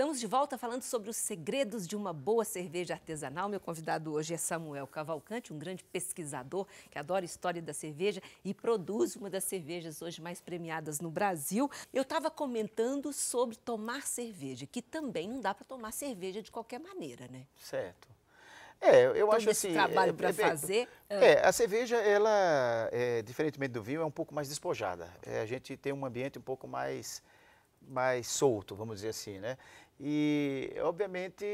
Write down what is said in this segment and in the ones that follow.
Estamos de volta falando sobre os segredos de uma boa cerveja artesanal. Meu convidado hoje é Samuel Cavalcante, um grande pesquisador que adora a história da cerveja e produz uma das cervejas hoje mais premiadas no Brasil. Eu estava comentando sobre tomar cerveja, que também não dá para tomar cerveja de qualquer maneira, né? Certo. É, eu Todo acho esse assim. trabalho é, para é, é, fazer. É, é, a cerveja, ela, é, diferentemente do vinho, é um pouco mais despojada. É, a gente tem um ambiente um pouco mais mais solto, vamos dizer assim, né? E, obviamente,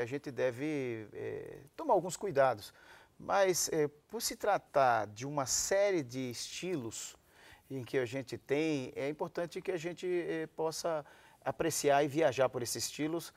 a gente deve é, tomar alguns cuidados, mas é, por se tratar de uma série de estilos em que a gente tem, é importante que a gente é, possa apreciar e viajar por esses estilos,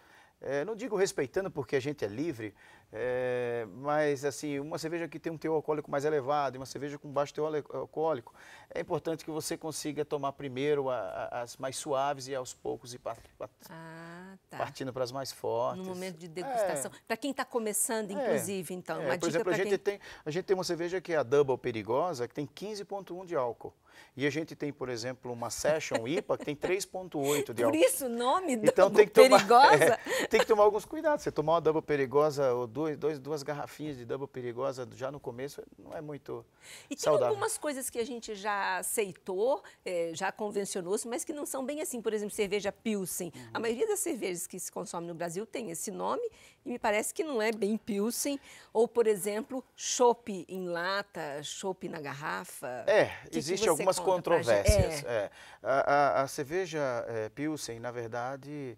não digo respeitando porque a gente é livre, é, mas, assim, uma cerveja que tem um teor alcoólico mais elevado e uma cerveja com baixo teor eh, alcoólico, é importante que você consiga tomar primeiro a, a, as mais suaves e aos poucos e part, part, ah, tá. partindo para as mais fortes. No momento de é. degustação. Tá é. Para quem está começando, inclusive, é. então. É. Por exemplo, a gente, quem... tem, a gente tem uma cerveja que é a Double Perigosa, que tem 15,1 de álcool. E a gente tem, por exemplo, uma Session IPA que tem 3,8 de álcool. Por isso o nome então, double tem que tomar, é, perigosa? É, tem que tomar alguns cuidados. Você tomar uma double perigosa ou dois, dois, duas garrafinhas de double perigosa já no começo não é muito E tem algumas coisas que a gente já aceitou, é, já convencionou-se, mas que não são bem assim. Por exemplo, cerveja Pilsen. Uhum. A maioria das cervejas que se consome no Brasil tem esse nome e me parece que não é bem Pilsen. Ou, por exemplo, chopp em lata, chopp na garrafa. É, existem algumas controvérsias. É. É. A, a, a, cerveja eh, Pilsen, na verdade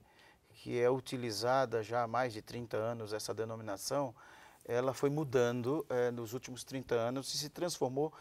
que é utilizada já há mais de 30 anos, essa denominação, ela foi mudando é, nos últimos 30 anos e se transformou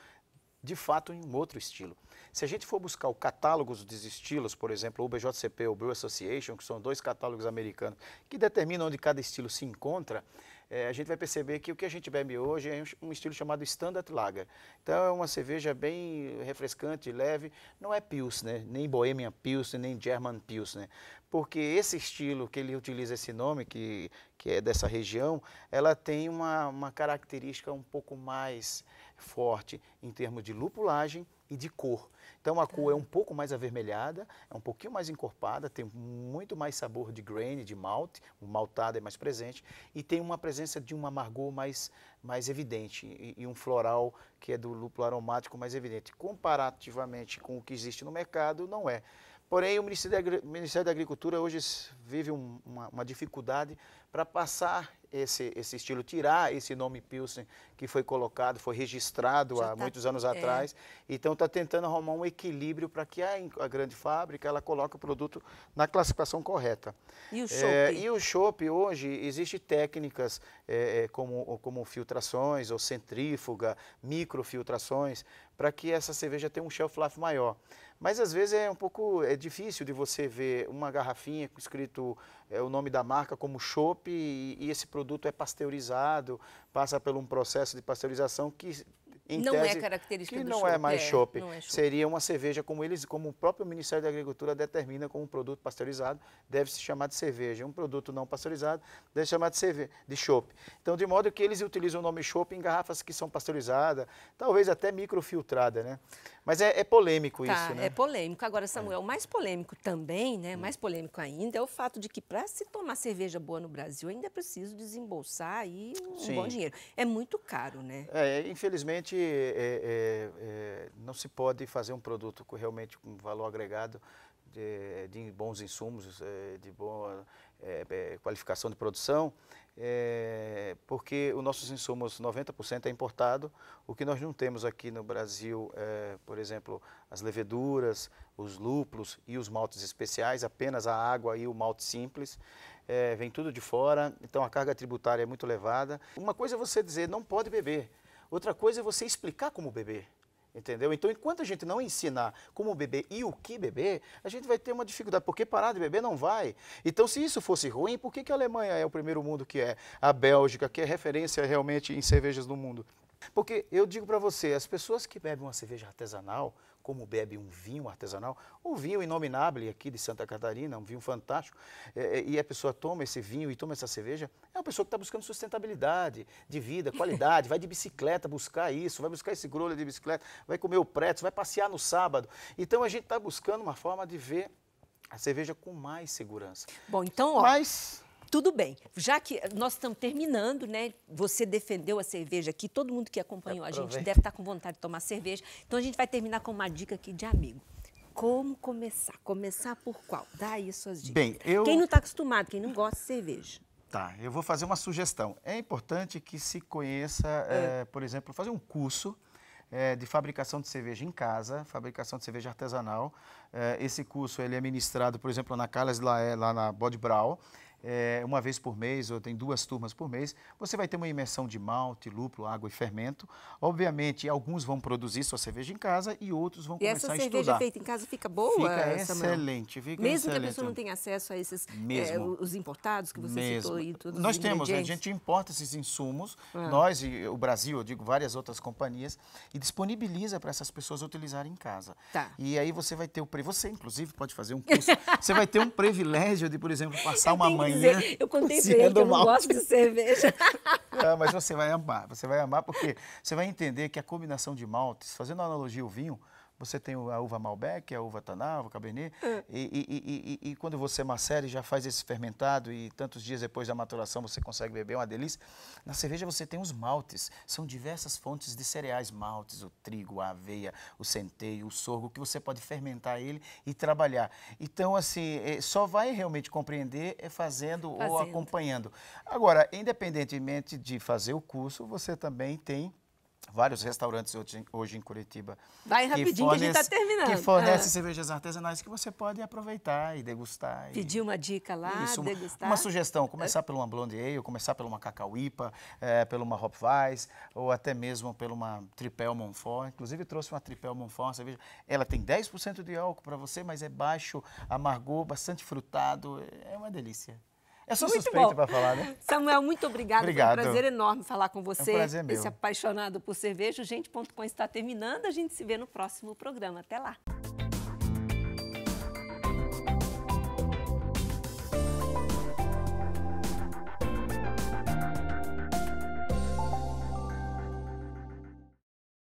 de fato em um outro estilo. Se a gente for buscar o catálogo dos estilos, por exemplo, o BJCP ou o Brew Association, que são dois catálogos americanos que determinam onde cada estilo se encontra, é, a gente vai perceber que o que a gente bebe hoje é um estilo chamado Standard Lager. Então é uma cerveja bem refrescante, leve, não é Pilsner, né? nem Bohemian Pilsner, nem German Pilsner, né? porque esse estilo que ele utiliza esse nome, que, que é dessa região, ela tem uma, uma característica um pouco mais forte em termos de lupulagem, e de cor. Então a cor é um pouco mais avermelhada, é um pouquinho mais encorpada, tem muito mais sabor de grain, de malte, o maltado é mais presente e tem uma presença de um amargor mais, mais evidente e, e um floral que é do lúpulo aromático mais evidente. Comparativamente com o que existe no mercado, não é. Porém, o Ministério da, Agricultura hoje vive uma, uma dificuldade para passar esse, esse, estilo, tirar esse nome Pilsen que foi colocado, foi registrado Já há tá, muitos anos é. atrás. Então, está tentando arrumar um equilíbrio para que a, a, grande fábrica ela coloque o produto na classificação correta. E o chopp? É, e o chopp, hoje, existe técnicas é, é, como, como filtrações ou centrífuga, microfiltrações, para que essa cerveja tenha um shelf life maior. Mas às vezes é um pouco é difícil de você ver uma garrafinha com escrito é, o nome da marca como chopp e, e, esse produto é pasteurizado, passa por um processo de pasteurização que em não é tese, é característica que do não é mais é, chope, é seria uma cerveja como eles, como o próprio Ministério da Agricultura determina como um produto pasteurizado, deve se chamar de cerveja. Um produto não pasteurizado deve se chamar de cerveja, de chope. Então, de modo que eles utilizam o nome chope em garrafas que são pasteurizadas, talvez até microfiltrada, né? Mas é, é polêmico tá, isso, né? É polêmico. Agora, Samuel, o é. mais polêmico também, né? Hum. Mais polêmico ainda é o fato de que para se tomar cerveja boa no Brasil ainda é preciso desembolsar aí um Sim. bom dinheiro. É muito caro, né? É, infelizmente é é, é, é, não se pode fazer um produto com, realmente com valor agregado de, de bons insumos, é, de boa qualificação de produção, porque os nossos insumos, 90% é importado, o que nós não temos aqui no Brasil, por exemplo, as leveduras, os lúpulos e os maltes especiais, apenas a água e o malte simples, vem tudo de fora, então a carga tributária é muito elevada. Uma coisa é você dizer, não pode beber, Outra coisa é você explicar como beber. Entendeu? Então, enquanto a gente não ensinar como beber e o que beber, a gente vai ter uma dificuldade, porque parar de beber não vai. Então, se isso fosse ruim, por que, que a Alemanha é o primeiro mundo que é? A Bélgica, que é referência realmente em cervejas no mundo? Porque eu digo para você, as pessoas que bebem uma cerveja artesanal, como bebe um vinho artesanal, um vinho inominável aqui de Santa Catarina, um vinho fantástico, é, é, e a pessoa toma esse vinho e toma essa cerveja, é uma pessoa que está buscando sustentabilidade de vida, qualidade, vai de bicicleta buscar isso, vai buscar esse grolho de bicicleta, vai comer o preto, vai passear no sábado. Então a gente está buscando uma forma de ver a cerveja com mais segurança. Bom, então, ó. Mas, tudo bem. Já que nós estamos terminando, né? Você defendeu a cerveja aqui, todo mundo que acompanhou a gente deve estar com vontade de tomar cerveja. Então a gente vai terminar com uma dica aqui de amigo. Como começar? Começar por qual? Dá aí suas dicas. Bem, eu... Quem não está acostumado, quem não gosta de cerveja. Tá, eu vou fazer uma sugestão. É importante que se conheça, é. É, por exemplo, fazer um curso é, de fabricação de cerveja em casa, fabricação de cerveja artesanal. Eh, esse curso ele é ministrado, por exemplo, na Calas, lá, lá na Bod Brau é, uma vez por mês ou tem duas turmas por mês, você vai ter uma imersão de malte, lúpulo, água e fermento. Obviamente, alguns vão produzir sua cerveja em casa e outros vão e começar a estudar. E essa cerveja feita em casa fica boa? Fica excelente. Fica Mesmo excelente. que a pessoa não tenha acesso a esses é, os importados que você Mesmo. citou e todos Nós temos, né, a gente importa esses insumos, ah. nós e o Brasil, eu digo várias outras companhias, e disponibiliza para essas pessoas utilizarem em casa. Tá. E aí você vai ter o... Você, inclusive, pode fazer um curso. você vai ter um privilégio de, por exemplo, passar uma mãe Dizer, eu contei pra ele que eu não gosto de cerveja. ah, mas você vai amar, você vai amar porque você vai entender que a combinação de maltes, fazendo analogia ao vinho, você tem a uva Malbec, a uva Taná, a uva Cabernet, é. e, e, e, e, quando você macera e já faz esse fermentado e tantos dias depois da maturação você consegue beber, é uma delícia. Na cerveja você tem os maltes, são diversas fontes de cereais, maltes, o trigo, a aveia, o centeio, o sorgo, que você pode fermentar ele e trabalhar. Então, assim, é, só vai realmente compreender fazendo, é fazendo. ou acompanhando. Agora, independentemente de fazer o curso, você também tem vários restaurantes hoje em Curitiba. Vai rapidinho fornece, que a gente está terminando. Que fornece ah. cervejas artesanais que você pode aproveitar e degustar. Pedir e, uma dica lá, isso, degustar. Uma, sugestão, começar é. pela uma Blonde Ale, começar pela uma Cacau Ipa, é, uma Hop ou até mesmo pela uma Tripel Monfort. Inclusive trouxe uma Tripel Monfort, uma cerveja. Ela tem 10% de álcool para você, mas é baixo, amargor, bastante frutado. É uma delícia. Eu é sou muito suspeito para falar, né? Samuel, muito obrigado. obrigado. Foi um prazer enorme falar com você. É um prazer meu. Esse apaixonado por cerveja. O Gente.com está terminando. A gente se vê no próximo programa. Até lá.